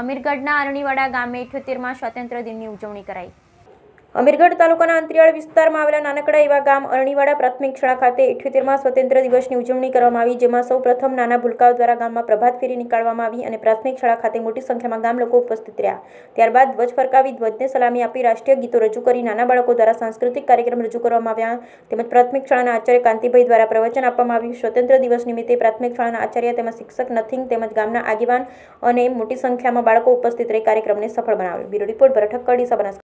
અમીરગઢના અરણીવાડા ગામે ઇઠ્યોતેરમાં સ્વતંત્ર દિનની ઉજવણી કરાઈ અમીરગઢ તાલુકાના અંતરિયાળ વિસ્તારમાં આવેલા નાનકડા એવા ગામ અરણીવાડા પ્રાથમિક શાળા ખાતે ઇઠ્યોતેરમાં સ્વતંત્ર દિવસની ઉજવણી કરવામાં આવી જેમાં સૌ પ્રથમ નાના ભૂલકાઓ દ્વારા ગામમાં પ્રભાત ફેરી નીકાળવામાં આવી અને પ્રાથમિક શાળા ખાતે મોટી સંખ્યામાં ગામ લોકો ઉપસ્થિત રહ્યા ત્યારબાદ ધ્વજ ફરકાવી ધ્વજને સલામી આપી રાષ્ટ્રીય ગીતો રજૂ કરી નાના બાળકો દ્વારા સાંસ્કૃતિક કાર્યક્રમ રજૂ કરવામાં આવ્યા તેમજ પ્રાથમિક શાળાના આચાર્ય કાંતિભાઈ દ્વારા પ્રવચન આપવામાં આવ્યું સ્વતંત્ર દિવસ નિમિત્તે પ્રાથમિક શાળાના આચાર્ય તેમજ શિક્ષક નથિંગ તેમજ ગામના આગેવાન અને મોટી સંખ્યામાં બાળકો ઉપસ્થિત રહી કાર્યક્રમને સફળ બનાવ્યો બ્યુરો રિપોર્ટ ભરઠક કડી